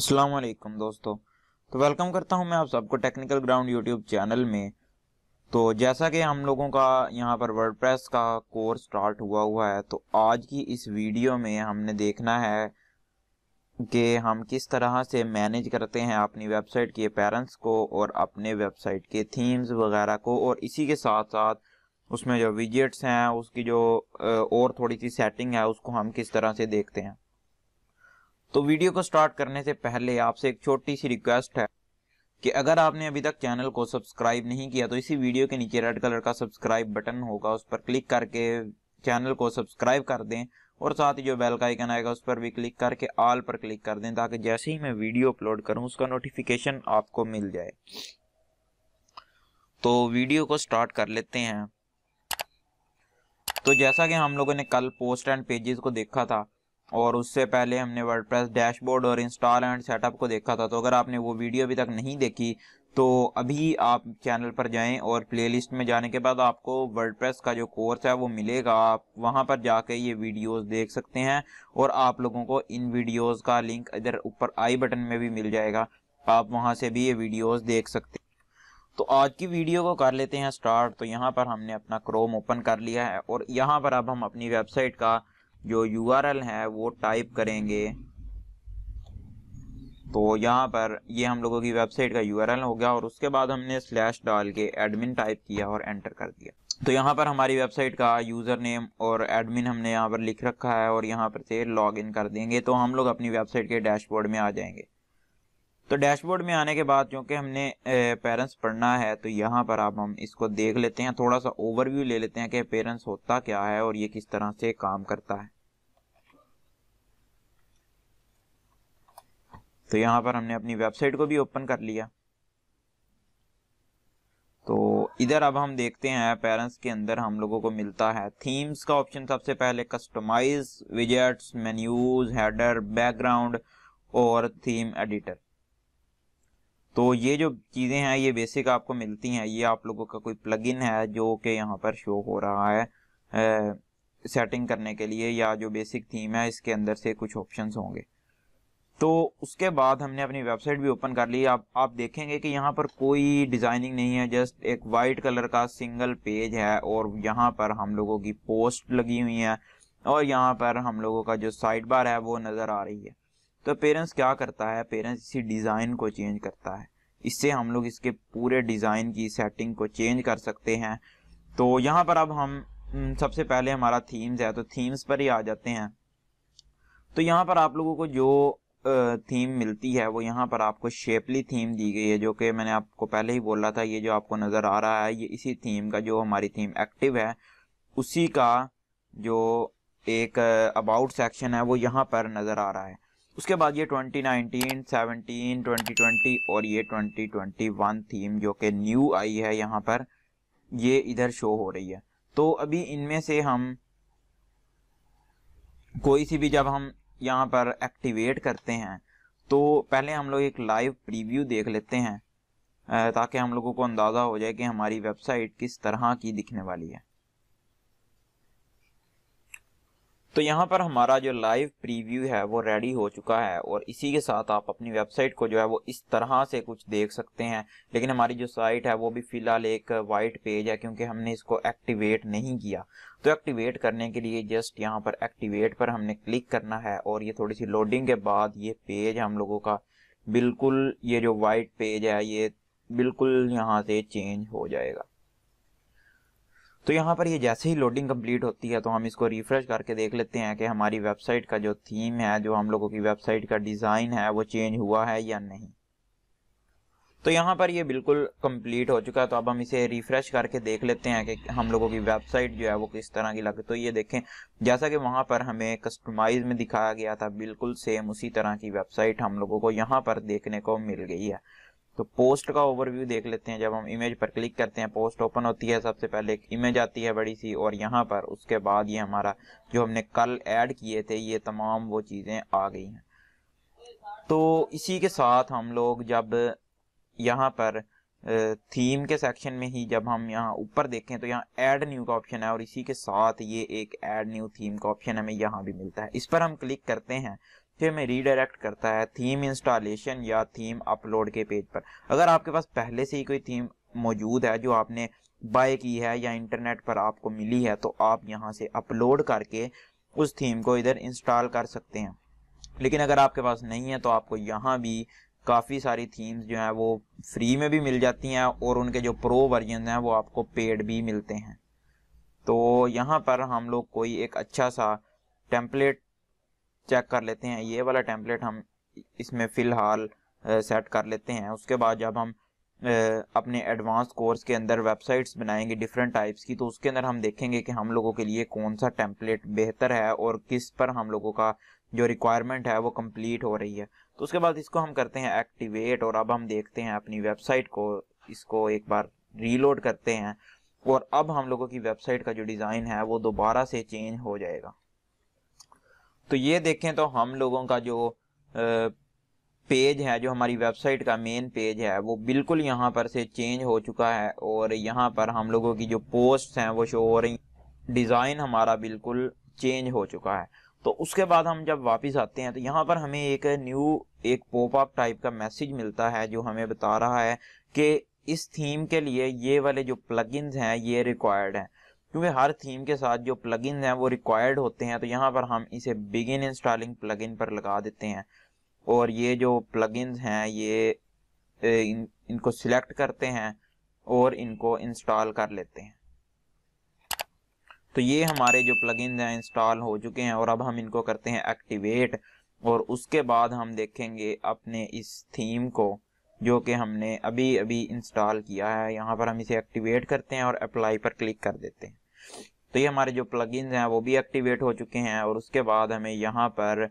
अस्सलाम वालेकुम दोस्तों तो वेलकम करता हूं मैं आप सबको टेक्निकल ग्राउंड यूट्यूब चैनल में तो जैसा कि हम लोगों का यहां पर वर्डप्रेस का कोर्स स्टार्ट हुआ हुआ है तो आज की इस वीडियो में हमने देखना है कि हम किस तरह से मैनेज करते हैं अपनी वेबसाइट के पेरेंट्स को और अपने वेबसाइट के थीम्स वगैरह को और इसी के साथ साथ उसमें जो विजेट्स हैं उसकी जो और थोड़ी सी सेटिंग है उसको हम किस तरह से देखते हैं तो वीडियो को स्टार्ट करने से पहले आपसे एक छोटी सी रिक्वेस्ट है कि अगर आपने अभी तक चैनल को सब्सक्राइब नहीं किया तो इसी वीडियो के नीचे रेड कलर का सब्सक्राइब बटन होगा उस पर क्लिक करके चैनल को सब्सक्राइब कर दें और साथ ही जो बेल का आइकन आएगा उस पर भी क्लिक करके ऑल पर क्लिक कर दें ताकि जैसे ही मैं वीडियो अपलोड करूं उसका नोटिफिकेशन आपको मिल जाए तो वीडियो को स्टार्ट कर लेते हैं तो जैसा कि हम लोगों ने कल पोस्ट एंड पेजेस को देखा था और उससे पहले हमने वर्डप्रेस डैशबोर्ड और इंस्टॉल एंड सेटअप को देखा था तो अगर आपने वो वीडियो अभी तक नहीं देखी तो अभी आप चैनल पर जाएं और प्लेलिस्ट में जाने के बाद आपको वर्डप्रेस का जो कोर्स है वो मिलेगा आप वहां पर जाके ये वीडियोस देख सकते हैं और आप लोगों को इन वीडियोस का लिंक इधर ऊपर आई बटन में भी मिल जाएगा आप वहां से भी ये वीडियोस देख सकते हैं तो आज की वीडियो को कर लेते हैं स्टार्ट तो यहाँ पर हमने अपना क्रोम ओपन कर लिया है और यहाँ पर अब हम अपनी वेबसाइट का जो यू है वो टाइप करेंगे तो यहाँ पर ये हम लोगों की वेबसाइट का यू हो गया और उसके बाद हमने स्लैश डाल के एडमिन टाइप किया और एंटर कर दिया तो यहाँ पर हमारी वेबसाइट का यूज़र नेम और एडमिन हमने यहाँ पर लिख रखा है और यहाँ पर से लॉग इन कर देंगे तो हम लोग अपनी वेबसाइट के डैशबोर्ड में आ जाएंगे तो डैशबोर्ड में आने के बाद क्योंकि हमने पेरेंट्स पढ़ना है तो यहाँ पर आप हम इसको देख लेते हैं थोड़ा सा ओवरव्यू ले लेते हैं कि पेरेंट्स होता क्या है और ये किस तरह से काम करता है तो यहाँ पर हमने अपनी वेबसाइट को भी ओपन कर लिया तो इधर अब हम देखते हैं पेरेंट्स के अंदर हम लोगों को मिलता है थीम्स का ऑप्शन सबसे पहले customise widgets menus header background और थीम एडिटर तो ये जो चीज़ें हैं ये बेसिक आपको मिलती हैं ये आप लोगों का कोई प्लग है जो कि यहाँ पर शो हो रहा है ए, सेटिंग करने के लिए या जो बेसिक थीम है इसके अंदर से कुछ ऑप्शंस होंगे तो उसके बाद हमने अपनी वेबसाइट भी ओपन कर ली आप आप देखेंगे कि यहाँ पर कोई डिज़ाइनिंग नहीं है जस्ट एक वाइट कलर का सिंगल पेज है और यहाँ पर हम लोगों की पोस्ट लगी हुई है और यहाँ पर हम लोगों का जो साइड बार है वो नज़र आ रही है तो पेरेंट्स क्या करता है पेरेंट्स इसी डिज़ाइन को चेंज करता है इससे हम लोग इसके पूरे डिज़ाइन की सेटिंग को चेंज कर सकते हैं तो यहाँ पर अब हम सबसे पहले हमारा थीम्स है तो थीम्स पर ही आ जाते हैं तो यहाँ पर आप लोगों को जो थीम मिलती है वो यहाँ पर आपको शेपली थीम दी गई है जो कि मैंने आपको पहले ही बोला था ये जो आपको नज़र आ रहा है ये इसी थीम का जो हमारी थीम एक्टिव है उसी का जो एक अबाउट सेक्शन है वो यहाँ पर नज़र आ रहा है उसके बाद ये 2019, 17, 2020 और ये 2021 थीम जो कि न्यू आई है यहाँ पर ये इधर शो हो रही है तो अभी इनमें से हम कोई सी भी जब हम यहाँ पर एक्टिवेट करते हैं तो पहले हम लोग एक लाइव प्रीव्यू देख लेते हैं ताकि हम लोगों को अंदाज़ा हो जाए कि हमारी वेबसाइट किस तरह की दिखने वाली है तो यहाँ पर हमारा जो लाइव प्रीव्यू है वो रेडी हो चुका है और इसी के साथ आप अपनी वेबसाइट को जो है वो इस तरह से कुछ देख सकते हैं लेकिन हमारी जो साइट है वो भी फिलहाल एक वाइट पेज है क्योंकि हमने इसको एक्टिवेट नहीं किया तो एक्टिवेट करने के लिए जस्ट यहाँ पर एक्टिवेट पर हमने क्लिक करना है और ये थोड़ी सी लोडिंग के बाद ये पेज हम लोगों का बिल्कुल ये जो वाइट पेज है ये बिल्कुल यहाँ से चेंज हो जाएगा तो यहाँ पर ये जैसे ही लोडिंग कंप्लीट होती है तो हम इसको रिफ्रेश करके देख लेते हैं कि हमारी वेबसाइट का जो थीम है जो हम लोगों की वेबसाइट का डिज़ाइन है वो चेंज हुआ है या नहीं तो यहाँ पर ये बिल्कुल कंप्लीट हो चुका है तो अब हम इसे रिफ्रेश करके देख लेते हैं कि हम लोगों की वेबसाइट जो है वो किस तरह की लगे तो ये देखें जैसा कि वहाँ पर हमें कस्टमाइज में दिखाया गया था बिल्कुल सेम उसी तरह की वेबसाइट हम लोगों को यहाँ पर देखने को मिल गई है तो पोस्ट का ओवरव्यू देख लेते हैं जब हम इमेज पर क्लिक करते हैं पोस्ट ओपन होती है सबसे पहले एक इमेज आती है बड़ी सी और यहाँ पर उसके बाद ये हमारा जो हमने कल ऐड किए थे ये तमाम वो चीज़ें आ गई हैं तो इसी के साथ हम लोग जब यहाँ पर थीम के सेक्शन में ही जब हम यहाँ ऊपर देखें तो यहाँ ऐड न्यू का ऑप्शन है और इसी के साथ ये एक ऐड न्यू थीम का ऑप्शन हमें यहाँ भी मिलता है इस पर हम क्लिक करते हैं फिर हमें रीडायरेक्ट करता है थीम इंस्टॉलेशन या थीम अपलोड के पेज पर अगर आपके पास पहले से ही कोई थीम मौजूद है जो आपने बाय की है या इंटरनेट पर आपको मिली है तो आप यहाँ से अपलोड करके उस थीम को इधर इंस्टॉल कर सकते हैं लेकिन अगर आपके पास नहीं है तो आपको यहाँ भी काफ़ी सारी थीम्स जो हैं वो फ्री में भी मिल जाती हैं और उनके जो प्रो वर्जन हैं वो आपको पेड भी मिलते हैं तो यहाँ पर हम लोग कोई एक अच्छा सा टेम्पलेट चेक कर लेते हैं ये वाला टेम्पलेट हम इसमें फ़िलहाल सेट कर लेते हैं उसके बाद जब हम अपने एडवांस कोर्स के अंदर वेबसाइट्स बनाएंगे डिफरेंट टाइप्स की तो उसके अंदर हम देखेंगे कि हम लोगों के लिए कौन सा टेम्पलेट बेहतर है और किस पर हम लोगों का जो रिक्वायरमेंट है वो कंप्लीट हो रही है तो उसके बाद इसको हम करते हैं एक्टिवेट और अब हम देखते हैं अपनी वेबसाइट को इसको एक बार रीलोड करते हैं और अब हम लोगों की वेबसाइट का जो डिज़ाइन है वो दोबारा से चेंज हो जाएगा तो ये देखें तो हम लोगों का जो पेज है जो हमारी वेबसाइट का मेन पेज है वो बिल्कुल यहाँ पर से चेंज हो चुका है और यहाँ पर हम लोगों की जो पोस्ट हैं वो शो हो रही डिज़ाइन हमारा बिल्कुल चेंज हो चुका है तो उसके बाद हम जब वापस आते हैं तो यहाँ पर हमें एक न्यू एक पॉपअप टाइप का मैसेज मिलता है जो हमें बता रहा है कि इस थीम के लिए ये वाले जो प्लगइन्स हैं ये रिक्वायर्ड हैं क्योंकि हर थीम के साथ जो प्लग इन वो रिक्वायर्ड होते हैं तो यहाँ पर हम इसे बिगिन इंस्टॉलिंग प्लग पर लगा देते हैं और ये जो प्लग हैं ये इन, इनको सिलेक्ट करते हैं और इनको इंस्टॉल कर लेते हैं तो ये हमारे जो प्लग हैं इंस्टॉल हो चुके हैं और अब हम इनको करते हैं एक्टिवेट और उसके बाद हम देखेंगे अपने इस थीम को जो कि हमने अभी अभी इंस्टॉल किया है यहाँ पर हम इसे एक्टिवेट करते हैं और अप्लाई पर क्लिक कर देते हैं तो ये हमारे जो प्लगइन्स हैं वो भी एक्टिवेट हो चुके हैं और उसके बाद हमें यहाँ पर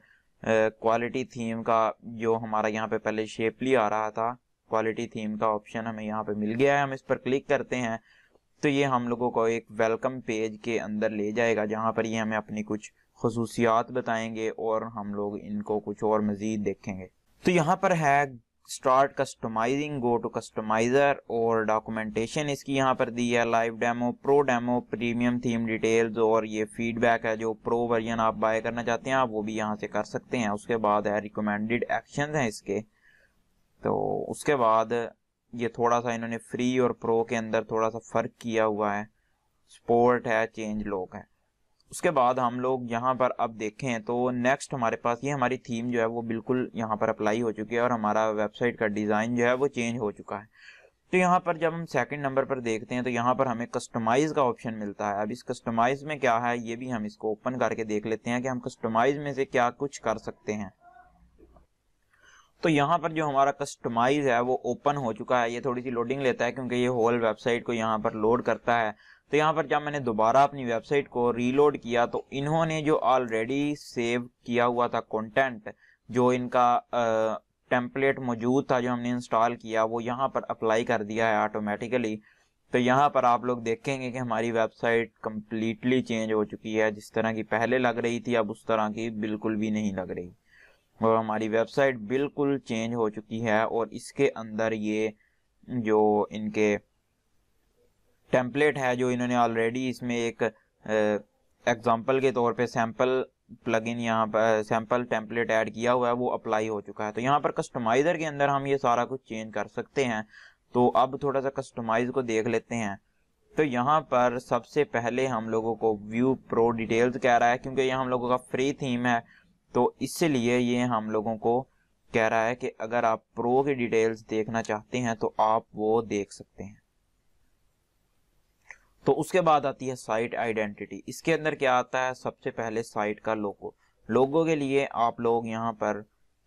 क्वालिटी थीम का जो हमारा यहाँ पे पहले शेपली आ रहा था क्वालिटी थीम का ऑप्शन हमें यहाँ पे मिल गया है हम इस पर क्लिक करते हैं तो ये हम लोगों को एक वेलकम पेज के अंदर ले जाएगा जहाँ पर ये हमें अपनी कुछ खसूसियात बताएंगे और हम लोग इनको कुछ और मज़ीद देखेंगे तो यहाँ पर है start customising go to customiser और डॉक्यूमेंटेशन इसकी यहाँ पर दी है live demo pro demo premium theme details और ये फीडबैक है जो प्रो वर्जन आप बाय करना चाहते हैं आप वो भी यहाँ से कर सकते हैं उसके बाद है रिकमेंडेड एक्शन हैं इसके तो उसके बाद ये थोड़ा सा इन्होंने फ्री और प्रो के अंदर थोड़ा सा फर्क किया हुआ है स्पोर्ट है चेंज लोग है उसके बाद हम लोग यहाँ पर अब देखें तो नेक्स्ट हमारे पास ये हमारी थीम जो है वो बिल्कुल यहाँ पर अप्लाई हो चुकी है और हमारा वेबसाइट का डिज़ाइन जो है वो चेंज हो चुका है तो यहाँ पर जब हम सेकंड नंबर पर देखते हैं तो यहाँ पर हमें कस्टमाइज़ का ऑप्शन मिलता है अब इस कस्टमाइज़ में क्या है ये भी हम इसको ओपन करके देख लेते हैं कि हम कस्टमाइज़ में से क्या कुछ कर सकते हैं तो यहाँ पर जो हमारा कस्टमाइज है वो ओपन हो चुका है ये थोड़ी सी लोडिंग लेता है क्योंकि ये होल वेबसाइट को यहाँ पर लोड करता है तो यहाँ पर जब मैंने दोबारा अपनी वेबसाइट को रीलोड किया तो इन्होंने जो ऑलरेडी सेव किया हुआ था कंटेंट जो इनका टेम्पलेट मौजूद था जो हमने इंस्टॉल किया वो यहाँ पर अप्लाई कर दिया है ऑटोमेटिकली तो यहाँ पर आप लोग देखेंगे कि हमारी वेबसाइट कम्प्लीटली चेंज हो चुकी है जिस तरह की पहले लग रही थी अब उस तरह की बिल्कुल भी नहीं लग रही और हमारी वेबसाइट बिल्कुल चेंज हो चुकी है और इसके अंदर ये जो इनके टेम्पलेट है जो इन्होंने ऑलरेडी इसमें एक एग्जांपल के तौर पे सैम्पल प्लग इन यहाँ पर सैम्पल टेम्पलेट ऐड किया हुआ है वो अप्लाई हो चुका है तो यहाँ पर कस्टमाइज़र के अंदर हम ये सारा कुछ चेंज कर सकते हैं तो अब थोड़ा सा कस्टमाइज को देख लेते हैं तो यहाँ पर सबसे पहले हम लोगों को व्यू प्रो डिटेल्स कह रहा है क्योंकि ये हम लोगों का फ्री थीम है तो इसलिए ये हम लोगों को कह रहा है कि अगर आप प्रो की डिटेल्स देखना चाहते हैं तो आप वो देख सकते हैं तो उसके बाद आती है साइट आइडेंटिटी इसके अंदर क्या आता है सबसे पहले साइट का लोगो लोगो के लिए आप लोग यहाँ पर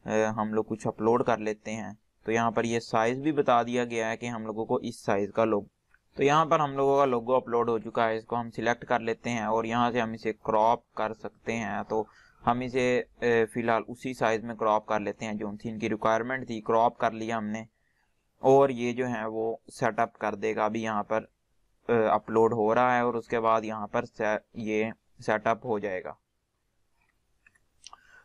ए, हम लोग कुछ अपलोड कर लेते हैं तो यहाँ पर ये साइज भी बता दिया गया है कि हम लोगों को इस साइज का लोगो तो यहाँ पर हम लोगों का लोगो अपलोड हो चुका है इसको हम सिलेक्ट कर लेते हैं और यहाँ से हम इसे क्रॉप कर सकते हैं तो हम इसे फिलहाल उसी साइज़ में क्रॉप कर लेते हैं जो उनकी इनकी रिक्वायरमेंट थी क्रॉप कर लिया हमने और ये जो है वो सेटअप कर देगा अभी यहाँ पर अपलोड हो रहा है और उसके बाद यहाँ पर से, ये सेटअप हो जाएगा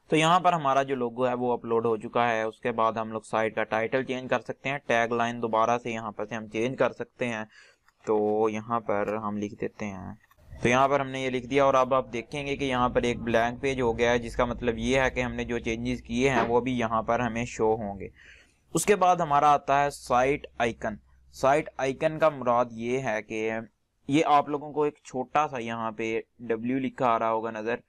तो यहाँ पर हमारा जो लोगो है वो अपलोड हो चुका है उसके बाद हम लोग साइट का टाइटल चेंज कर सकते हैं टैग लाइन दोबारा से यहाँ पर से हम चेंज कर सकते हैं तो यहाँ पर हम लिख देते हैं तो यहाँ पर हमने ये लिख दिया और अब आप देखेंगे कि यहाँ पर एक ब्लैंक पेज हो गया है जिसका मतलब ये है कि हमने जो चेंजेस किए हैं वो भी यहाँ पर हमें शो होंगे उसके बाद हमारा आता है साइट आइकन साइट आइकन का मुराद ये है कि ये आप लोगों को एक छोटा सा यहाँ पे डब्ल्यू लिखा आ रहा होगा नज़र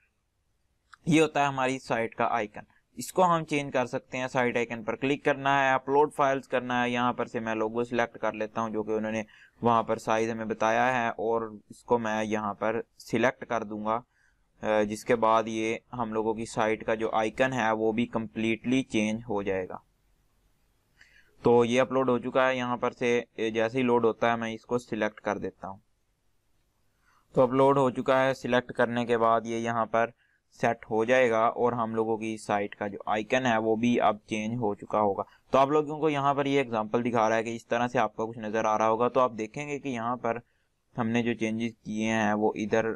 ये होता है हमारी साइट का आइकन इसको हम चेंज कर सकते हैं साइट आइकन पर क्लिक करना है अपलोड फाइल्स करना है यहाँ पर से मैं लोगो सिलेक्ट कर लेता हूँ जो कि उन्होंने वहाँ पर साइज हमें बताया है और इसको मैं यहाँ पर सिलेक्ट कर दूंगा जिसके बाद ये हम लोगों की साइट का जो आइकन है वो भी कम्प्लीटली चेंज हो जाएगा तो ये अपलोड हो चुका है यहाँ पर से जैसे ही लोड होता है मैं इसको सिलेक्ट कर देता हूँ तो अपलोड हो चुका है सिलेक्ट करने के बाद ये यहाँ पर सेट हो जाएगा और हम लोगों की साइट का जो आइकन है वो भी अब चेंज हो चुका होगा तो आप लोगों को यहाँ पर ये एग्जांपल दिखा रहा है कि इस तरह से आपका कुछ नज़र आ रहा होगा तो आप देखेंगे कि यहाँ पर हमने जो चेंजेस किए हैं वो इधर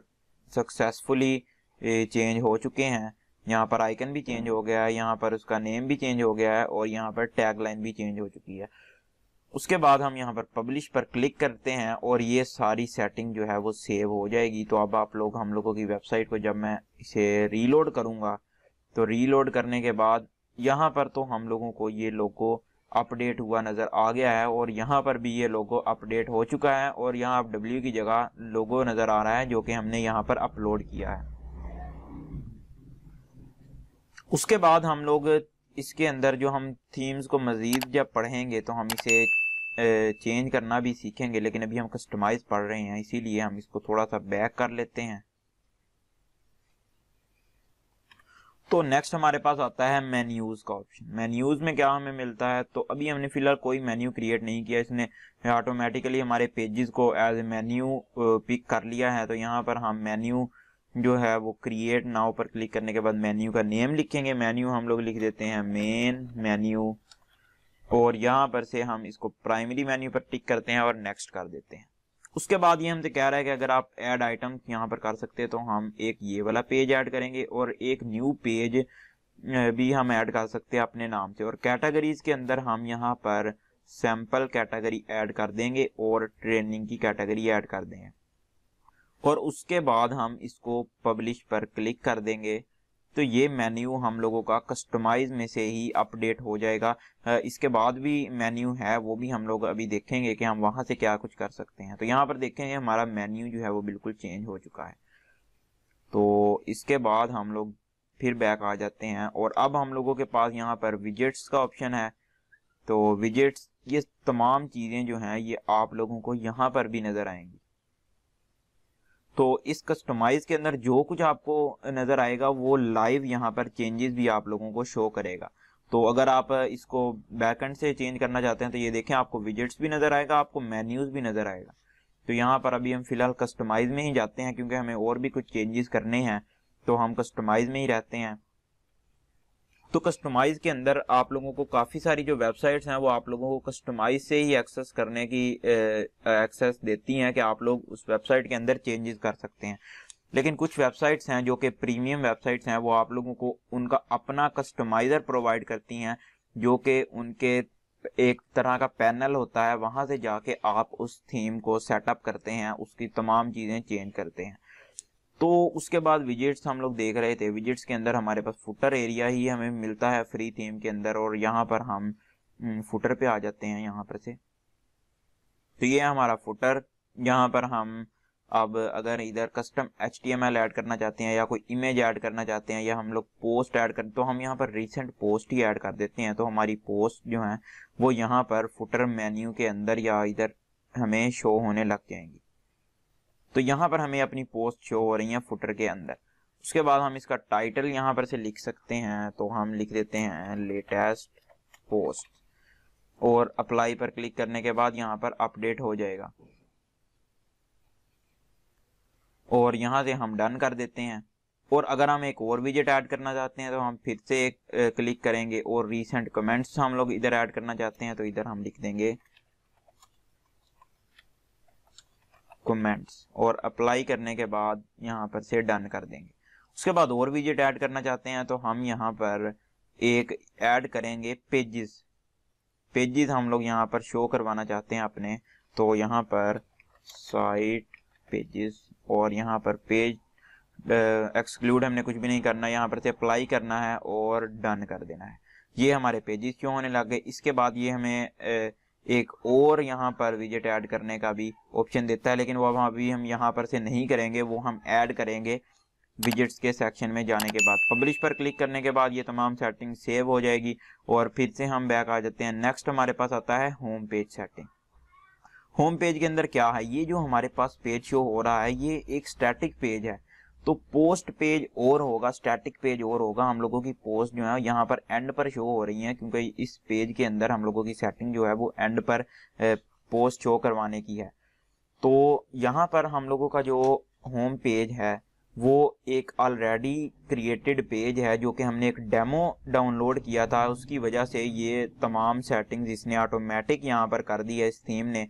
सक्सेसफुली चेंज हो चुके हैं यहाँ पर आइकन भी चेंज हो गया है यहाँ पर उसका नेम भी चेंज हो गया है और यहाँ पर टैग लाइन भी चेंज हो चुकी है उसके बाद हम यहाँ पर पब्लिश पर क्लिक करते हैं और ये सारी सेटिंग जो है वो सेव हो जाएगी तो अब आप लोग हम लोगों की वेबसाइट को जब मैं इसे रीलोड करूँगा तो रीलोड करने के बाद यहाँ पर तो हम लोगों को ये लोगो अपडेट हुआ नज़र आ गया है और यहाँ पर भी ये लोगो अपडेट हो चुका है और यहाँ अब डब्ल्यू की जगह लोगो नज़र आ रहा है जो कि हमने यहाँ पर अपलोड किया है उसके बाद हम लोग इसके अंदर जो हम थीम्स को मज़ीद जब पढ़ेंगे तो हम इसे चेंज करना भी सीखेंगे लेकिन अभी हम कस्टमाइज़ पढ़ रहे हैं इसीलिए हम इसको थोड़ा सा बैक कर लेते हैं तो नेक्स्ट हमारे पास आता है मेन्यूज़ का ऑप्शन मेन्यूज़ में क्या हमें मिलता है तो अभी हमने फिलहाल कोई मेन्यू क्रिएट नहीं किया इसने ऑटोमेटिकली हमारे पेजेस को एज ए मेन्यू पिक कर लिया है तो यहाँ पर हम मेन्यू जो है वो क्रिएट नाव पर क्लिक करने के बाद मेन्यू का नेम लिखेंगे मेन्यू हम लोग लिख देते हैं मेन मेन्यू और यहाँ पर से हम इसको प्राइमरी मेन्यू पर टिक करते हैं और नेक्स्ट कर देते हैं उसके बाद ये हमसे कह रहा है कि अगर आप ऐड आइटम यहाँ पर कर सकते हैं तो हम एक ये वाला पेज ऐड करेंगे और एक न्यू पेज भी हम ऐड कर सकते हैं अपने नाम से और कैटेगरीज के अंदर हम यहाँ पर सैम्पल कैटेगरी ऐड कर देंगे और ट्रेनिंग की कैटेगरी ऐड कर देंगे और उसके बाद हम इसको पब्लिश पर क्लिक कर देंगे तो ये मेन्यू हम लोगों का कस्टमाइज में से ही अपडेट हो जाएगा इसके बाद भी मेन्यू है वो भी हम लोग अभी देखेंगे कि हम वहां से क्या कुछ कर सकते हैं तो यहाँ पर देखेंगे हमारा मेन्यू जो है वो बिल्कुल चेंज हो चुका है तो इसके बाद हम लोग फिर बैक आ जाते हैं और अब हम लोगों के पास यहाँ पर विजिट्स का ऑप्शन है तो विजिट्स ये तमाम चीज़ें जो हैं ये आप लोगों को यहाँ पर भी नज़र आएंगी तो इस कस्टमाइज के अंदर जो कुछ आपको नज़र आएगा वो लाइव यहाँ पर चेंजेस भी आप लोगों को शो करेगा तो अगर आप इसको बैकएंड से चेंज करना चाहते हैं तो ये देखें आपको विजिट्स भी नज़र आएगा आपको मेन्यूज़ भी नज़र आएगा तो यहाँ पर अभी हम फिलहाल कस्टमाइज में ही जाते हैं क्योंकि हमें और भी कुछ चेंजेस करने हैं तो हम कस्टमाइज में ही रहते हैं तो कस्टमाइज के अंदर आप लोगों को काफ़ी सारी जो वेबसाइट्स हैं वो आप लोगों को कस्टमाइज से ही एक्सेस करने की एक्सेस देती हैं कि आप लोग उस वेबसाइट के अंदर चेंजेस कर सकते हैं लेकिन कुछ वेबसाइट्स हैं जो कि प्रीमियम वेबसाइट्स हैं वो आप लोगों को उनका अपना कस्टमाइजर प्रोवाइड करती हैं जो कि उनके एक तरह का पैनल होता है वहां से जाके आप उस थीम को सेटअप करते हैं उसकी तमाम चीज़ें चेंज करते हैं तो उसके बाद विजिट्स हम लोग देख रहे थे विजिट्स के अंदर हमारे पास फुटर एरिया ही हमें मिलता है फ्री थीम के अंदर और यहाँ पर हम फुटर पे आ जाते हैं यहाँ पर से तो ये हमारा फुटर यहाँ पर हम अब अगर इधर custom H T M L add करना चाहते हैं या कोई इमेज ऐड करना चाहते हैं या हम लोग पोस्ट ऐड कर तो हम यहाँ पर रिसेंट पोस्ट ही ऐड कर देते हैं तो हमारी पोस्ट जो है वो यहाँ पर फुटर मेन्यू के अंदर या इधर हमें शो होने लग जाएंगी तो यहाँ पर हमें अपनी पोस्ट शो हो रही है फुटर के अंदर उसके बाद हम इसका टाइटल यहाँ पर से लिख सकते हैं तो हम लिख देते हैं लेटेस्ट पोस्ट और अप्लाई पर क्लिक करने के बाद यहाँ पर अपडेट हो जाएगा और यहाँ से हम डन कर देते हैं और अगर हम एक और विजेट ऐड करना चाहते हैं तो हम फिर से एक क्लिक करेंगे और रीसेंट कमेंट्स हम लोग इधर ऐड करना चाहते हैं तो इधर हम लिख देंगे कमेंट्स और अप्लाई करने के बाद यहाँ पर से डन कर देंगे उसके बाद और विजिट ऐड करना चाहते हैं तो हम यहाँ पर एक ऐड करेंगे पेजेस पेजेस हम लोग यहाँ पर शो करवाना चाहते हैं अपने तो यहाँ पर साइट पेजेस और यहाँ पर पेज एक्सक्लूड हमने कुछ भी नहीं करना यहाँ पर से अप्लाई करना है और डन कर देना है ये हमारे पेजेस क्यों होने लग गए इसके बाद ये हमें एक और यहाँ पर विजिट ऐड करने का भी ऑप्शन देता है लेकिन वो अब अभी हम यहाँ पर से नहीं करेंगे वो हम ऐड करेंगे विजिट्स के सेक्शन में जाने के बाद पब्लिश पर क्लिक करने के बाद ये तमाम सेटिंग सेव हो जाएगी और फिर से हम बैक आ जाते हैं नेक्स्ट हमारे पास आता है home page setting home page के अंदर क्या है ये जो हमारे पास पेज शो हो रहा है ये एक स्टैटिक पेज है तो पोस्ट पेज और होगा स्टैटिक पेज और होगा हम लोगों की पोस्ट जो है यहाँ पर एंड पर शो हो रही है क्योंकि इस पेज के अंदर हम लोगों की सेटिंग जो है वो एंड पर पोस्ट शो करवाने की है तो यहाँ पर हम लोगों का जो होम पेज है वो एक ऑलरेडी क्रिएटेड पेज है जो कि हमने एक डेमो डाउनलोड किया था उसकी वजह से ये तमाम सेटिंग्स इसने ऑटोमेटिक यहाँ पर कर दी है इस थीम ने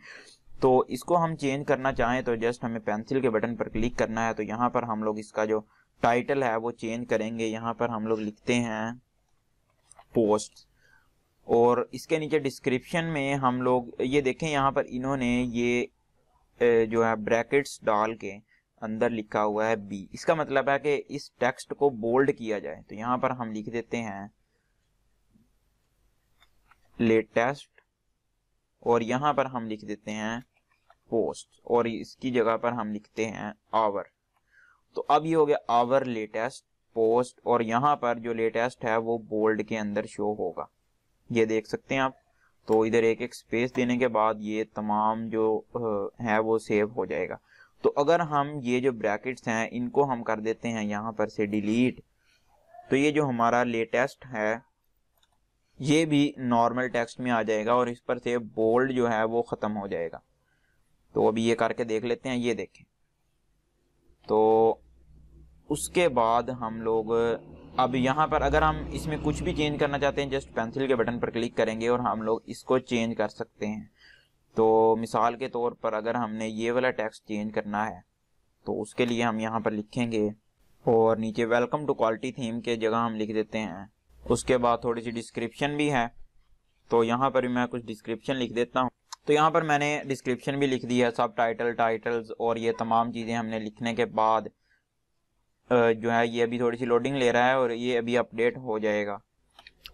तो इसको हम चेंज करना चाहें तो जस्ट हमें पेंसिल के बटन पर क्लिक करना है तो यहाँ पर हम लोग इसका जो टाइटल है वो चेंज करेंगे यहाँ पर हम लोग लिखते हैं पोस्ट और इसके नीचे डिस्क्रिप्शन में हम लोग ये देखें यहाँ पर इन्होंने ये जो है ब्रैकेट्स डाल के अंदर लिखा हुआ है बी इसका मतलब है कि इस टेक्स्ट को बोल्ड किया जाए तो यहाँ पर हम लिख देते हैं लेटेस्ट और यहाँ पर हम लिख देते हैं पोस्ट और इसकी जगह पर हम लिखते हैं आवर तो अब ये हो गया आवर लेटेस्ट पोस्ट और यहाँ पर जो लेटेस्ट है वो बोल्ड के अंदर शो होगा ये देख सकते हैं आप तो इधर एक एक स्पेस देने के बाद ये तमाम जो है वो सेव हो जाएगा तो अगर हम ये जो ब्रैकेट्स हैं इनको हम कर देते हैं यहाँ पर से डिलीट तो ये जो हमारा लेटेस्ट है ये भी नॉर्मल टेक्स्ट में आ जाएगा और इस पर से बोल्ड जो है वो ख़त्म हो जाएगा तो अभी ये करके देख लेते हैं ये देखें तो उसके बाद हम लोग अब यहाँ पर अगर हम इसमें कुछ भी चेंज करना चाहते हैं जस्ट पेंसिल के बटन पर क्लिक करेंगे और हम लोग इसको चेंज कर सकते हैं तो मिसाल के तौर पर अगर हमने ये वाला टेक्स्ट चेंज करना है तो उसके लिए हम यहाँ पर लिखेंगे और नीचे वेलकम टू क्वालिटी थीम के जगह हम लिख देते हैं उसके बाद थोड़ी सी डिस्क्रिप्शन भी है तो यहाँ पर भी मैं कुछ डिस्क्रिप्शन लिख देता हूँ तो यहाँ पर मैंने डिस्क्रिप्शन भी लिख दी है सब टाइटल टाइटल्स और ये तमाम चीज़ें हमने लिखने के बाद जो है ये अभी थोड़ी सी लोडिंग ले रहा है और ये अभी अपडेट हो जाएगा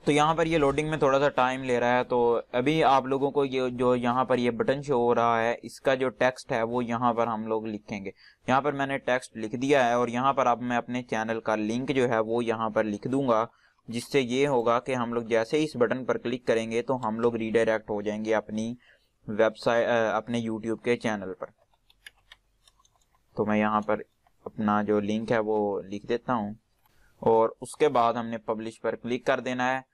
तो यहाँ पर ये लोडिंग में थोड़ा सा टाइम ले रहा है तो अभी आप लोगों को ये जो यहाँ पर ये बटन शो हो रहा है इसका जो टेक्स्ट है वो यहाँ पर हम लोग लिखेंगे यहाँ पर मैंने टेक्स्ट लिख दिया है और यहाँ पर अब मैं अपने चैनल का लिंक जो है वो यहाँ पर लिख दूंगा जिससे ये होगा कि हम लोग जैसे ही इस बटन पर क्लिक करेंगे तो हम लोग रीडायरेक्ट हो जाएंगे अपनी वेबसाइट अपने यूट्यूब के चैनल पर तो मैं यहाँ पर अपना जो लिंक है वो लिख देता हूँ और उसके बाद हमने पब्लिश पर क्लिक कर देना है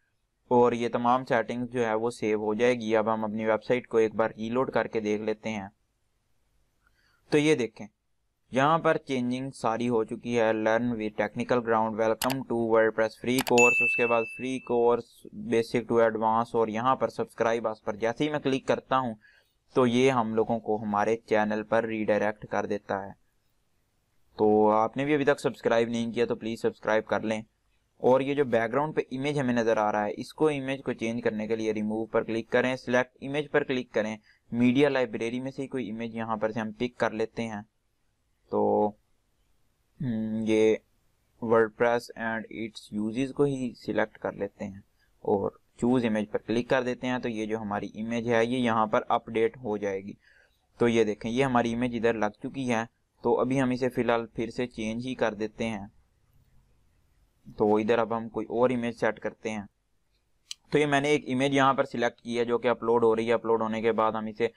और ये तमाम सेटिंग्स जो है वो सेव हो जाएगी अब हम अपनी वेबसाइट को एक बार रीलोड करके देख लेते हैं तो ये देखें यहाँ पर चेंजिंग सारी हो चुकी है learn with technical ground welcome to WordPress free course उसके बाद free course basic to advance और यहाँ पर सब्सक्राइब आस पर जैसे ही मैं क्लिक करता हूँ तो ये हम लोगों को हमारे चैनल पर रीडायरेक्ट कर देता है तो आपने भी अभी तक सब्सक्राइब नहीं किया तो प्लीज़ सब्सक्राइब कर लें और ये जो बैकग्राउंड पे इमेज हमें नज़र आ रहा है इसको इमेज को चेंज करने के लिए रिमूव पर क्लिक करें सिलेक्ट इमेज पर क्लिक करें मीडिया लाइब्रेरी में से कोई इमेज यहाँ पर से हम पिक कर लेते हैं तो हम्म, ये वर्डप्रेस एंड इट्स यूजेस को ही सिलेक्ट कर लेते हैं और चूज इमेज पर क्लिक कर देते हैं तो ये जो हमारी इमेज है ये यहाँ पर अपडेट हो जाएगी तो ये देखें ये हमारी इमेज इधर लग चुकी है तो अभी हम इसे फिलहाल फिर से चेंज ही कर देते हैं तो इधर अब हम कोई और इमेज सेट करते हैं तो ये मैंने एक इमेज यहाँ पर सिलेक्ट की है जो कि अपलोड हो रही है अपलोड होने के बाद हम इसे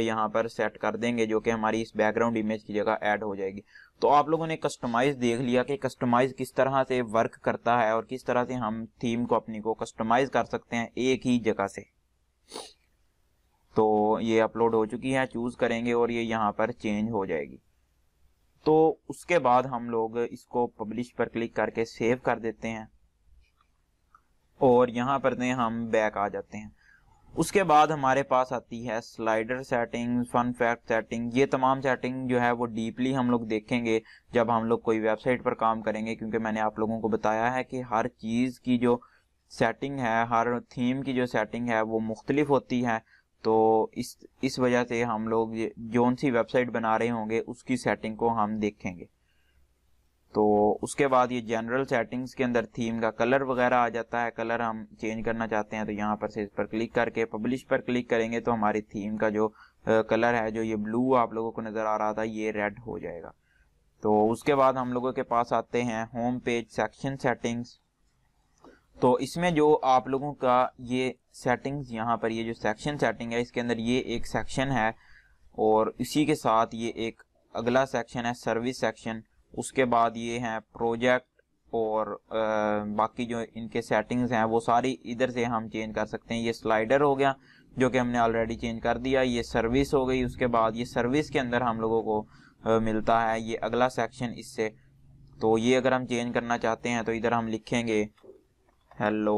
यहाँ पर सेट कर देंगे जो कि हमारी इस बैकग्राउंड इमेज की जगह ऐड हो जाएगी तो आप लोगों ने कस्टमाइज देख लिया कि कस्टमाइज किस तरह से वर्क करता है और किस तरह से हम थीम को अपनी को कस्टमाइज कर सकते हैं एक ही जगह से तो ये अपलोड हो चुकी है चूज करेंगे और ये यहाँ पर चेंज हो जाएगी तो उसके बाद हम लोग इसको पब्लिश पर क्लिक करके सेव कर देते हैं और यहाँ पर हम बैक आ जाते हैं उसके बाद हमारे पास आती है slider setting fun fact setting ये तमाम सेटिंग जो है वो डीपली हम लोग देखेंगे जब हम लोग कोई वेबसाइट पर काम करेंगे क्योंकि मैंने आप लोगों को बताया है कि हर चीज़ की जो सेटिंग है हर थीम की जो सेटिंग है वो मुख्तलिफ होती है तो इस इस वजह से हम लोग जौन सी वेबसाइट बना रहे होंगे उसकी सेटिंग को हम देखेंगे तो उसके बाद ये जनरल सेटिंग्स के अंदर थीम का कलर वगैरह आ जाता है कलर हम चेंज करना चाहते हैं तो यहाँ पर से इस पर क्लिक करके पब्लिश पर क्लिक करेंगे तो हमारी थीम का जो कलर है जो ये ब्लू आप लोगों को नज़र आ रहा था ये रेड हो जाएगा तो उसके बाद हम लोगों के पास आते हैं होम पेज सेक्शन सेटिंग्स तो इसमें जो आप लोगों का ये सेटिंग्स यहाँ पर ये जो सेक्शन सेटिंग है इसके अंदर ये एक सेक्शन है और इसी के साथ ये एक अगला सेक्शन है सर्विस सेक्शन उसके बाद ये हैं प्रोजेक्ट और आ, बाकी जो इनके सेटिंग्स हैं वो सारी इधर से हम चेंज कर सकते हैं ये स्लाइडर हो गया जो कि हमने ऑलरेडी चेंज कर दिया ये सर्विस हो गई उसके बाद ये सर्विस के अंदर हम लोगों को आ, मिलता है ये अगला सेक्शन इससे तो ये अगर हम चेंज करना चाहते हैं तो इधर हम लिखेंगे हेलो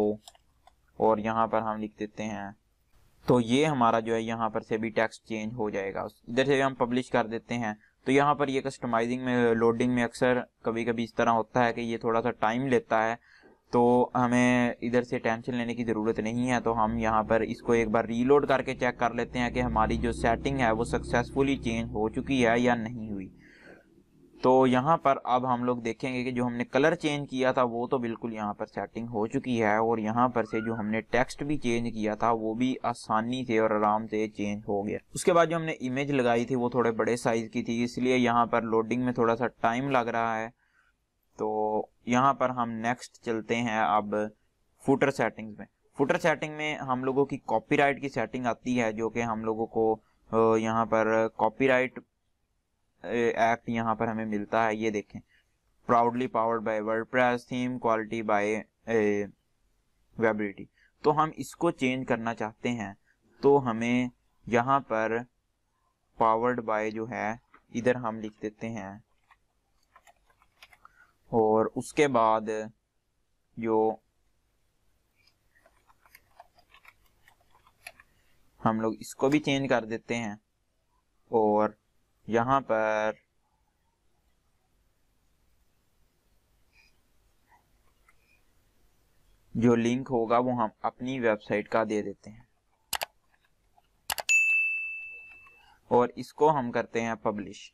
और यहाँ पर हम लिख देते हैं तो ये हमारा जो है यहाँ पर से भी टेक्स्ट चेंज हो जाएगा इधर से भी हम पब्लिश कर देते हैं तो यहाँ पर ये कस्टमाइजिंग में लोडिंग में अक्सर कभी कभी इस तरह होता है कि ये थोड़ा सा टाइम लेता है तो हमें इधर से टेंशन लेने की ज़रूरत नहीं है तो हम यहाँ पर इसको एक बार रीलोड करके चेक कर लेते हैं कि हमारी जो सेटिंग है वो सक्सेसफुली चेंज हो चुकी है या नहीं तो यहाँ पर अब हम लोग देखेंगे कि जो हमने कलर चेंज किया था वो तो बिल्कुल यहाँ पर सेटिंग हो चुकी है और यहाँ पर से जो हमने टेक्स्ट भी चेंज किया था वो भी आसानी से और आराम से चेंज हो गया उसके बाद जो हमने इमेज लगाई थी वो थोड़े बड़े साइज की थी इसलिए यहाँ पर लोडिंग में थोड़ा सा टाइम लग रहा है तो यहाँ पर हम नेक्स्ट चलते हैं अब फुटर सेटिंग्स में फुटर सेटिंग में हम लोगों की कॉपीराइट की सेटिंग आती है जो कि हम लोगों को यहाँ पर कॉपीराइट एक्ट यहाँ पर हमें मिलता है ये देखें proudly powered by WordPress theme quality by Webility तो हम इसको चेंज करना चाहते हैं तो हमें यहाँ पर पावर्ड बाय जो है इधर हम लिख देते हैं और उसके बाद जो हम लोग इसको भी चेंज कर देते हैं और यहां पर जो लिंक होगा वो हम अपनी वेबसाइट का दे देते हैं और इसको हम करते हैं पब्लिश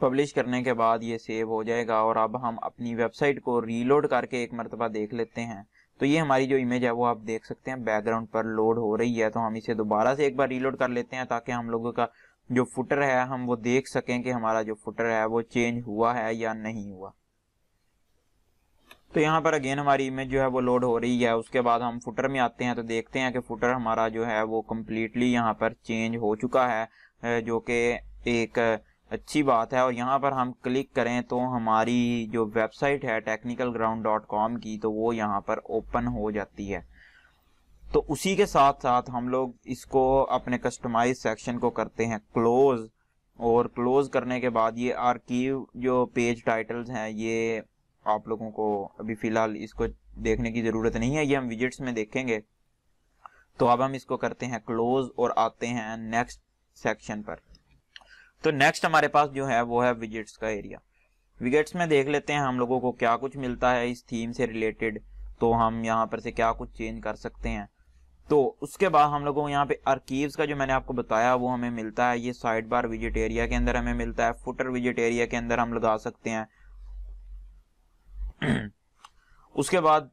पब्लिश करने के बाद ये सेव हो जाएगा और अब हम अपनी वेबसाइट को रीलोड करके एक मरतबा देख लेते हैं तो ये हमारी जो इमेज है वो आप देख सकते हैं बैकग्राउंड पर लोड हो रही है तो हम इसे दोबारा से एक बार रीलोड कर लेते हैं ताकि हम लोगों का जो फुटर है हम वो देख सकें कि हमारा जो फुटर है वो चेंज हुआ है या नहीं हुआ तो यहाँ पर अगेन हमारी इमेज जो है वो लोड हो रही है उसके बाद हम फुटर में आते हैं तो देखते हैं कि फुटर हमारा जो है वो कम्प्लीटली यहाँ पर चेंज हो चुका है जो कि एक अच्छी बात है और यहाँ पर हम क्लिक करें तो हमारी जो वेबसाइट है टेक्निकल ग्राउंड डॉट कॉम की तो वो यहाँ पर ओपन हो जाती है तो उसी के साथ साथ हम लोग इसको अपने कस्टमाइज सेक्शन को करते हैं क्लोज और क्लोज करने के बाद ये आर्कीव जो पेज टाइटल्स हैं ये आप लोगों को अभी फिलहाल इसको देखने की ज़रूरत नहीं है ये हम विजिट्स में देखेंगे तो अब हम इसको करते हैं क्लोज और आते हैं नेक्स्ट सेक्शन पर तो नेक्स्ट हमारे पास जो है वो है विजिट्स का एरिया विजिट्स में देख लेते हैं हम लोगों को क्या कुछ मिलता है इस थीम से रिलेटेड तो हम यहाँ पर से क्या कुछ चेंज कर सकते हैं तो उसके बाद हम लोगों को यहाँ पे आर्कीव्स का जो मैंने आपको बताया वो हमें मिलता है ये साइड बार विजिट एरिया के अंदर हमें मिलता है फुटर विजिट एरिया के अंदर हम लगा सकते हैं उसके बाद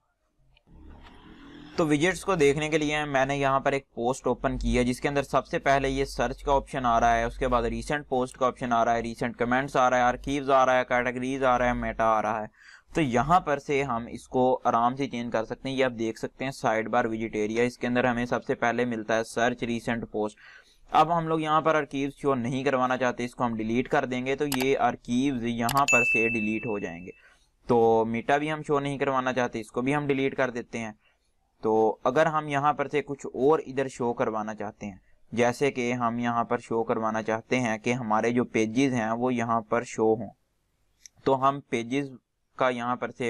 तो विजिट्स को देखने के लिए मैंने यहाँ पर एक पोस्ट ओपन की है जिसके अंदर सबसे पहले ये सर्च का ऑप्शन आ रहा है उसके बाद रिसेंट पोस्ट का ऑप्शन आ रहा है रिसेंट कमेंट्स आ रहा है आर्कीव आ रहा है कैटेगरीज आ रहा है मेटा आ रहा है तो यहाँ पर से हम इसको आराम से चेंज कर सकते हैं ये आप देख सकते हैं साइड बार विजिट एरिया इसके अंदर हमें सबसे पहले मिलता है सर्च रिसेंट पोस्ट अब हम लोग यहाँ पर आर्कीव शो नहीं करवाना चाहते इसको हम डिलीट कर देंगे तो ये आर्कीव यहाँ पर से डिलीट हो जाएंगे तो मीटा भी हम शो नहीं करवाना चाहते इसको भी हम डिलीट कर देते हैं तो अगर हम यहाँ पर से कुछ और इधर शो करवाना चाहते हैं जैसे कि हम यहाँ पर शो करवाना चाहते हैं कि हमारे जो पेजेस हैं वो यहाँ पर शो हों तो हम पेजेस का यहाँ पर से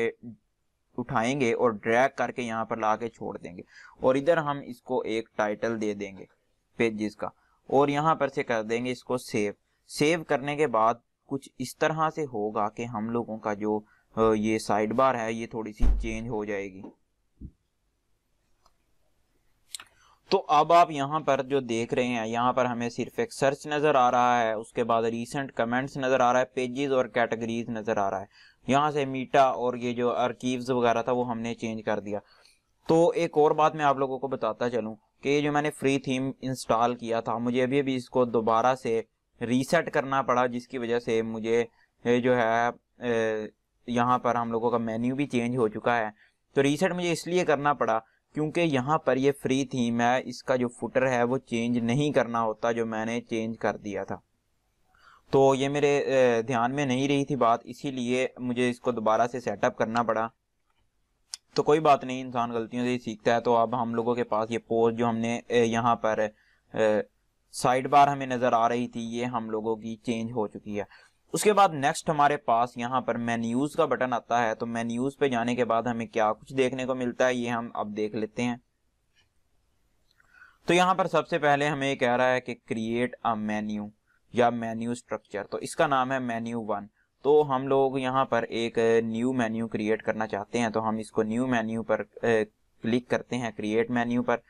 उठाएंगे और ड्रैग करके यहाँ पर ला के छोड़ देंगे और इधर हम इसको एक टाइटल दे देंगे पेजेस का और यहाँ पर से कर देंगे इसको सेव सेव करने के बाद कुछ इस तरह से होगा कि हम लोगों का जो ये साइड बार है ये थोड़ी सी चेंज हो जाएगी तो अब आप यहाँ पर जो देख रहे हैं यहाँ पर हमें सिर्फ एक सर्च नज़र आ रहा है उसके बाद रीसेंट कमेंट्स नज़र आ रहा है पेजेस और कैटेगरीज नज़र आ रहा है यहाँ से मीटा और ये जो अर्कीव्स वगैरह था वो हमने चेंज कर दिया तो एक और बात मैं आप लोगों को बताता चलूँ कि ये जो मैंने फ्री थीम इंस्टॉल किया था मुझे अभी अभी इसको दोबारा से रीसेट करना पड़ा जिसकी वजह से मुझे जो है यहाँ पर हम लोगों का मेन्यू भी चेंज हो चुका है तो रीसेट मुझे इसलिए करना पड़ा क्योंकि यहाँ पर ये फ्री थीम है इसका जो फुटर है वो चेंज नहीं करना होता जो मैंने चेंज कर दिया था तो ये मेरे ध्यान में नहीं रही थी बात इसीलिए मुझे इसको दोबारा से सेटअप करना पड़ा तो कोई बात नहीं इंसान गलतियों से ही सीखता है तो अब हम लोगों के पास ये पोस्ट जो हमने यहाँ पर साइड बार हमें नज़र आ रही थी ये हम लोगों की चेंज हो चुकी है उसके बाद नेक्स्ट हमारे पास यहाँ पर मेन्यूज का बटन आता है तो मेन्यूज पे जाने के बाद हमें क्या कुछ देखने को मिलता है ये हम अब देख लेते हैं तो यहाँ पर सबसे पहले हमें कह रहा है कि क्रिएट अ मेन्यू या मेन्यू स्ट्रक्चर तो इसका नाम है मेन्यू वन तो हम लोग यहाँ पर एक न्यू मेन्यू क्रिएट करना चाहते हैं तो हम इसको न्यू मेन्यू पर क्लिक करते हैं क्रिएट मेन्यू पर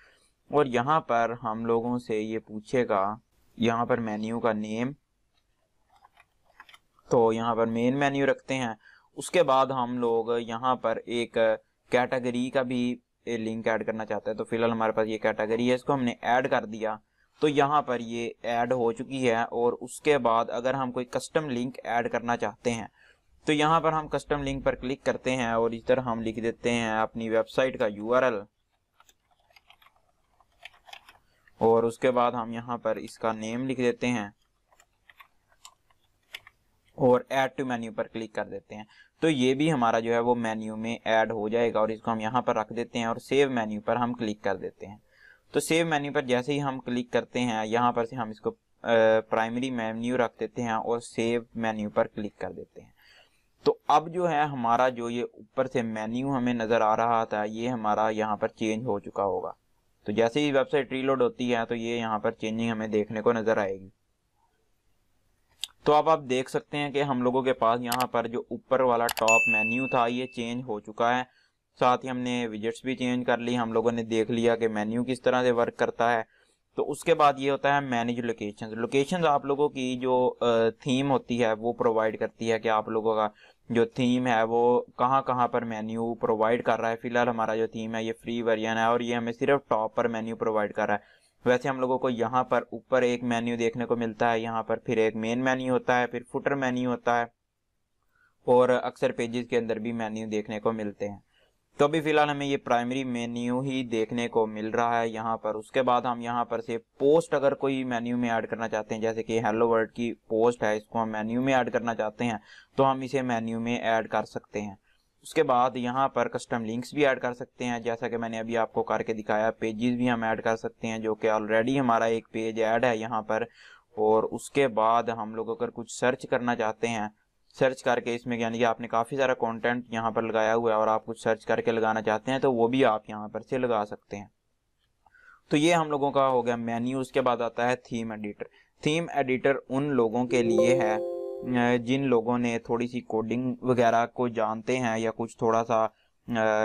और यहाँ पर हम लोगों से ये पूछेगा यहाँ पर मेन्यू का नेम तो यहाँ पर मेन मेन्यू रखते हैं उसके बाद हम लोग यहाँ पर एक कैटेगरी का भी लिंक ऐड करना चाहते हैं तो फिलहाल हमारे पास ये कैटेगरी है इसको हमने ऐड कर दिया तो यहाँ पर ये ऐड हो चुकी है और उसके बाद अगर हम कोई कस्टम लिंक ऐड करना चाहते हैं तो यहाँ पर हम कस्टम लिंक पर क्लिक करते हैं और इस तरह हम लिख देते हैं अपनी वेबसाइट का यू और उसके बाद हम यहाँ पर इसका नेम लिख देते हैं और ऐड टू मेन्यू पर क्लिक कर देते हैं तो ये भी हमारा जो है वो मेन्यू में ऐड हो जाएगा और इसको हम यहाँ पर रख देते हैं और सेव मेन्यू पर हम क्लिक कर देते हैं तो सेव मेन्यू पर जैसे ही हम क्लिक करते हैं यहाँ पर से हम इसको प्राइमरी मेन्यू रख देते हैं और सेव मेन्यू पर क्लिक कर देते हैं तो अब जो है हमारा जो ये ऊपर से मेन्यू हमें नज़र आ रहा था ये हमारा यहाँ पर चेंज हो चुका होगा तो जैसे ही वेबसाइट रीलोड होती है तो ये यहाँ पर चेंजिंग हमें देखने को नज़र आएगी तो अब आप देख सकते हैं कि हम लोगों के पास यहाँ पर जो ऊपर वाला टॉप मेन्यू था ये चेंज हो चुका है साथ ही हमने विजिट्स भी चेंज कर ली हम लोगों ने देख लिया कि मेन्यू किस तरह से वर्क करता है तो उसके बाद ये होता है मैनेज लोकेशन लोकेशन आप लोगों की जो थीम होती है वो प्रोवाइड करती है कि आप लोगों का जो थीम है वो कहाँ कहाँ पर मेन्यू प्रोवाइड कर रहा है फिलहाल हमारा जो थीम है ये फ्री वर्जन है और ये हमें सिर्फ टॉप पर मेन्यू प्रोवाइड कर रहा है वैसे हम लोगों को यहाँ पर ऊपर एक मेन्यू देखने को मिलता है यहाँ पर फिर एक मेन मेन्यू होता है फिर फुटर मेन्यू होता है और अक्सर पेजेस के अंदर भी मेन्यू देखने को मिलते हैं तो अभी फिलहाल हमें ये प्राइमरी मेन्यू ही देखने को मिल रहा है यहाँ पर उसके बाद हम यहाँ पर से पोस्ट अगर कोई मेन्यू में ऐड करना चाहते हैं जैसे कि हेलो वर्ड की पोस्ट है इसको हम मेन्यू में ऐड करना चाहते हैं तो हम इसे मेन्यू में ऐड कर सकते हैं उसके बाद यहाँ पर कस्टम लिंक्स भी ऐड कर सकते हैं जैसा कि मैंने अभी आपको करके दिखाया पेजेस भी हम ऐड कर सकते हैं जो कि ऑलरेडी हमारा एक पेज ऐड है यहाँ पर और उसके बाद हम लोग अगर कुछ सर्च करना चाहते हैं सर्च करके इसमें यानी कि आपने काफ़ी सारा कंटेंट यहाँ पर लगाया हुआ है और आप कुछ सर्च करके लगाना चाहते हैं तो वो भी आप यहाँ पर से लगा सकते हैं तो ये हम लोगों का हो गया मेन्यू उसके बाद आता है थीम एडिटर थीम एडिटर उन लोगों के लिए है जिन लोगों ने थोड़ी सी कोडिंग वगैरह को जानते हैं या कुछ थोड़ा सा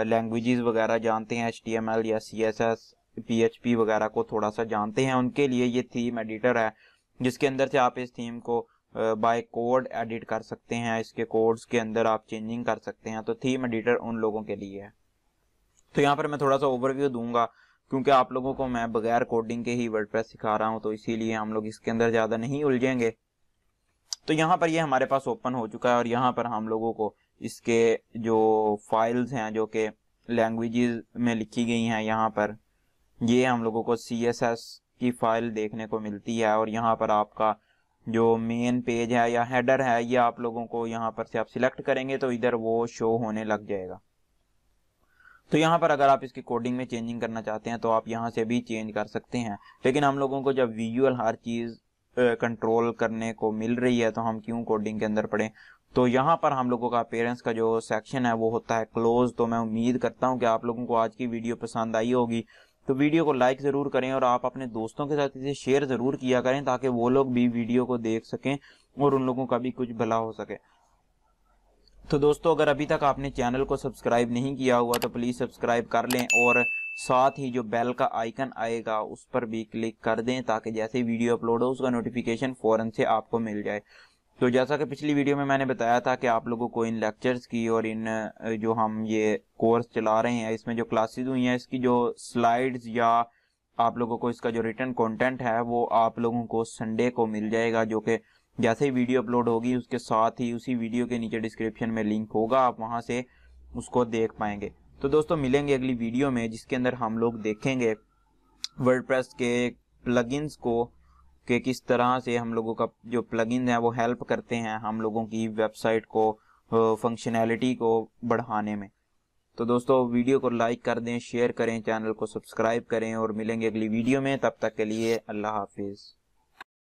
लैंग्वेजेस वगैरह जानते हैं एच टी एम एल या C S S P H P वगैरह को थोड़ा सा जानते हैं उनके लिए ये थीम एडिटर है जिसके अंदर से आप इस थीम को बाय कोड एडिट कर सकते हैं इसके कोड्स के अंदर आप चेंजिंग कर सकते हैं तो थीम एडिटर उन लोगों के लिए है तो यहाँ पर मैं थोड़ा सा ओवरव्यू दूंगा क्योंकि आप लोगों को मैं बगैर कोडिंग के ही वर्ड सिखा रहा हूँ तो इसीलिए हम लोग इसके अंदर ज़्यादा नहीं उलझेंगे तो यहाँ पर ये हमारे पास ओपन हो चुका है और यहाँ पर हम लोगों को इसके जो फाइल्स हैं जो कि लैंग्वेजेस में लिखी गई हैं यहाँ पर ये हम लोगों को सी एस एस की फाइल देखने को मिलती है और यहाँ पर आपका जो मेन पेज है या हेडर है ये आप लोगों को यहाँ पर से आप सिलेक्ट करेंगे तो इधर वो शो होने लग जाएगा तो यहाँ पर अगर आप इसकी कोडिंग में चेंजिंग करना चाहते हैं तो आप यहाँ से भी चेंज कर सकते हैं लेकिन हम लोगों को जब विजुअल हर चीज़ कंट्रोल करने को मिल रही है तो हम क्यों कोडिंग के अंदर पढ़ें तो यहाँ पर हम लोगों का पेरेंट्स का जो सेक्शन है वो होता है क्लोज तो मैं उम्मीद करता हूँ कि आप लोगों को आज की वीडियो पसंद आई होगी तो वीडियो को लाइक ज़रूर करें और आप अपने दोस्तों के साथ इसे शेयर ज़रूर किया करें ताकि वो लोग भी वीडियो को देख सकें और उन लोगों का भी कुछ भला हो सके तो दोस्तों अगर अभी तक आपने चैनल को सब्सक्राइब नहीं किया हुआ तो प्लीज़ सब्सक्राइब कर लें और साथ ही जो बेल का आइकन आएगा उस पर भी क्लिक कर दें ताकि जैसे वीडियो अपलोड हो उसका नोटिफिकेशन फ़ौरन से आपको मिल जाए तो जैसा कि पिछली वीडियो में मैंने बताया था कि आप लोगों को इन लेक्चर्स की और इन जो हम ये कोर्स चला रहे हैं इसमें जो क्लासेस हुई हैं इसकी जो स्लाइड्स या आप लोगों को इसका जो रिटर्न कंटेंट है वो आप लोगों को संडे को मिल जाएगा जो कि जैसे ही वीडियो अपलोड होगी उसके साथ ही उसी वीडियो के नीचे डिस्क्रिप्शन में लिंक होगा आप वहाँ से उसको देख पाएंगे तो दोस्तों मिलेंगे अगली वीडियो में जिसके अंदर हम लोग देखेंगे वर्डप्रेस के प्लगइन्स को कि किस तरह से हम लोगों का जो प्लगइन है वो हेल्प करते हैं हम लोगों की वेबसाइट को फंक्शनैलिटी को बढ़ाने में तो दोस्तों वीडियो को लाइक कर दें शेयर करें चैनल को सब्सक्राइब करें और मिलेंगे अगली वीडियो में तब तक के लिए अल्लाह हाफिज़